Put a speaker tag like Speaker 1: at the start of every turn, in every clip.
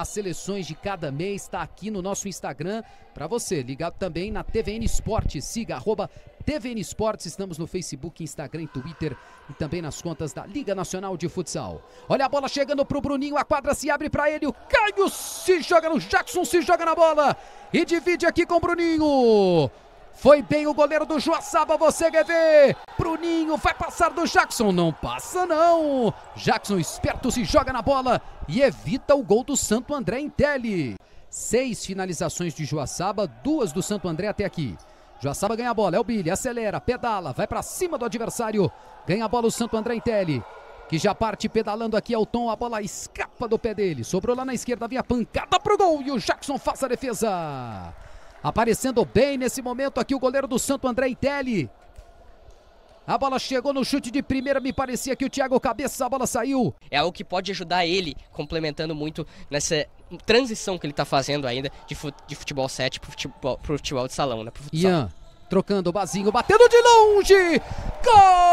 Speaker 1: as seleções de cada mês, está aqui no nosso Instagram para você. Ligado também na TVN Esporte, siga arroba TVN Esportes, estamos no Facebook, Instagram e Twitter e também nas contas da Liga Nacional de Futsal. Olha a bola chegando para o Bruninho, a quadra se abre para ele, o Caio se joga no Jackson, se joga na bola e divide aqui com o Bruninho. Foi bem o goleiro do Joaçaba, você quer ver? Bruninho vai passar do Jackson, não passa não. Jackson esperto se joga na bola e evita o gol do Santo André em tele. Seis finalizações de Joaçaba, duas do Santo André até aqui. Joaçaba ganha a bola, é o Billy, acelera, pedala, vai para cima do adversário. Ganha a bola o Santo André em tele que já parte pedalando aqui ao Tom, a bola escapa do pé dele, sobrou lá na esquerda, a pancada pro gol e o Jackson faz a defesa. Aparecendo bem nesse momento aqui o goleiro do Santo André Itelli. A bola chegou no chute de primeira, me parecia que o Thiago cabeça, a bola saiu.
Speaker 2: É algo que pode ajudar ele, complementando muito nessa transição que ele está fazendo ainda de futebol 7 para futebol, futebol de salão, né?
Speaker 1: Ian, trocando o Bazinho, batendo de longe! Gol!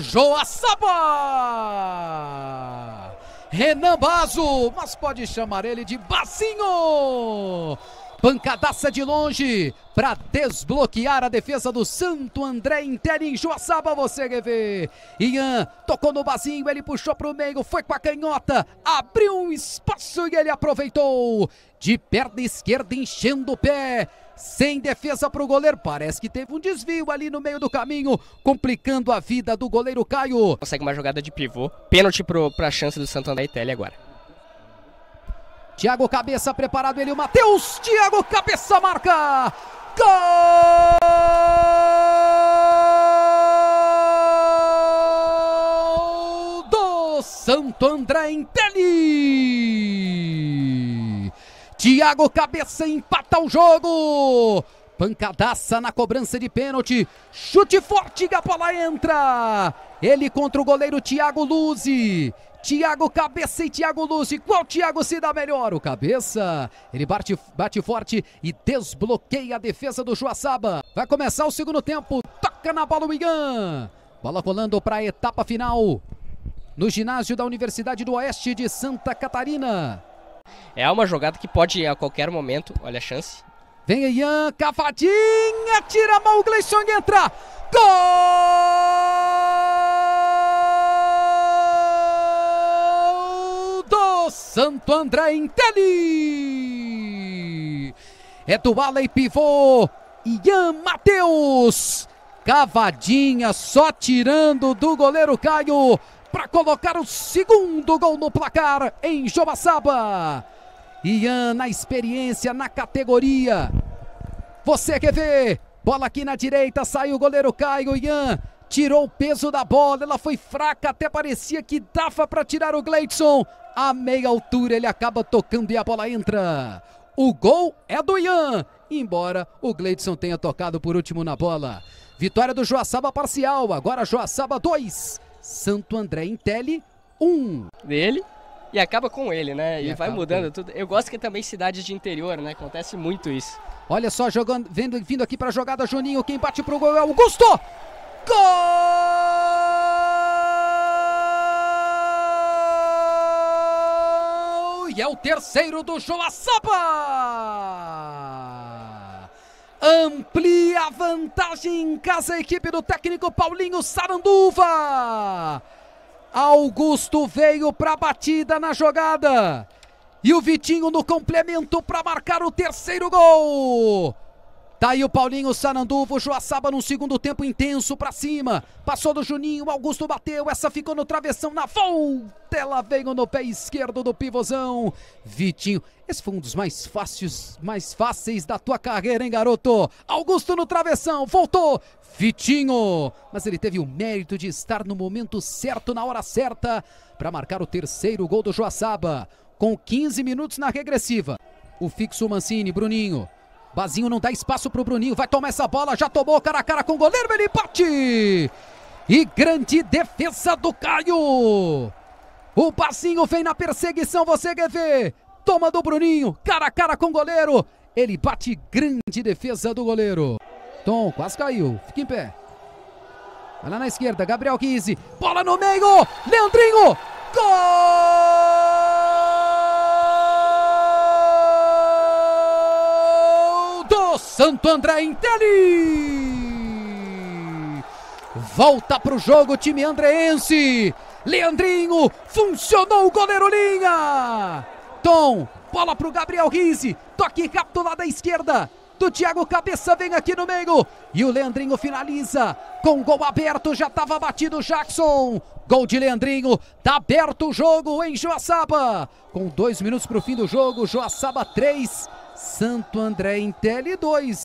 Speaker 1: João Saba! Renan Basso, mas pode chamar ele de Bacinho. Pancadaça de longe para desbloquear a defesa do Santo André Inter em Joaçaba, você quer ver. Ian tocou no Basinho, ele puxou para o meio, foi com a canhota, abriu um espaço e ele aproveitou. De perna esquerda enchendo o pé, sem defesa para o goleiro. Parece que teve um desvio ali no meio do caminho, complicando a vida do goleiro Caio. Consegue uma
Speaker 2: jogada de pivô, pênalti para a chance do Santander Itália
Speaker 1: agora. Thiago Cabeça preparado ele, o Matheus. Thiago Cabeça marca. Gol do Santo André Intelli. Thiago Cabeça empatou empata o jogo. Pancadaça na cobrança de pênalti. Chute forte a bola entra. Ele contra o goleiro Thiago Luzi. Thiago Cabeça e Thiago Luzi. Qual Thiago se dá melhor? O Cabeça. Ele bate, bate forte e desbloqueia a defesa do Joaçaba. Vai começar o segundo tempo. Toca na bola o Igan. Bola rolando para a etapa final. No ginásio da Universidade do Oeste de Santa Catarina.
Speaker 2: É uma jogada que pode a qualquer momento. Olha a chance.
Speaker 1: Vem aí, Ian Cavadinha. Tira a mão, o Gleison entra. Gol do Santo André Inteli. É do Alei Pivô. Ian Matheus cavadinha, só tirando do goleiro Caio para colocar o segundo gol no placar em Jomaçaba. Ian na experiência, na categoria. Você quer ver? Bola aqui na direita, saiu o goleiro Caio, Ian tirou o peso da bola, ela foi fraca, até parecia que dava para tirar o Gleidson. A meia altura ele acaba tocando e a bola entra. O gol é do Ian, embora o Gleidson tenha tocado por último na bola. Vitória do Joaçaba parcial. Agora Joaçaba 2. Santo André Intele 1. Um. Dele
Speaker 2: e acaba com ele, né? E, e vai mudando tudo. Eu gosto que também cidades de interior, né? Acontece muito isso.
Speaker 1: Olha só, jogando, vendo, vindo aqui para a jogada, Juninho. Quem bate pro gol é o Gusto! Gol! E é o terceiro do Joaçaba! amplia a vantagem em casa a equipe do técnico Paulinho Saranduva. Augusto veio para a batida na jogada. E o Vitinho no complemento para marcar o terceiro gol. Tá aí o Paulinho Sananduvo, Joaçaba num segundo tempo intenso pra cima. Passou do Juninho, Augusto bateu, essa ficou no travessão, na volta ela veio no pé esquerdo do pivôzão. Vitinho, esse foi um dos mais fáceis, mais fáceis da tua carreira, hein, garoto? Augusto no travessão, voltou, Vitinho. Mas ele teve o mérito de estar no momento certo, na hora certa, para marcar o terceiro gol do Joaçaba. Com 15 minutos na regressiva, o fixo Mancini, Bruninho Bazinho não dá espaço para o Bruninho. Vai tomar essa bola. Já tomou cara a cara com o goleiro. Ele bate. E grande defesa do Caio. O Bazinho vem na perseguição. Você quer ver? Toma do Bruninho. Cara a cara com o goleiro. Ele bate. Grande defesa do goleiro. Tom quase caiu. Fica em pé. Vai lá na esquerda. Gabriel 15. Bola no meio. Leandrinho. Gol! Santo André Inteli. Volta para o jogo, time andreense. Leandrinho, funcionou o goleiro Linha. Tom, bola para o Gabriel Rize Toque rápido lá da esquerda do Thiago Cabeça vem aqui no meio e o Leandrinho finaliza com gol aberto, já estava batido Jackson. Gol de Leandrinho, tá aberto o jogo em Joaçaba. Com dois minutos para o fim do jogo, Joaçaba 3, Santo André em tl 2.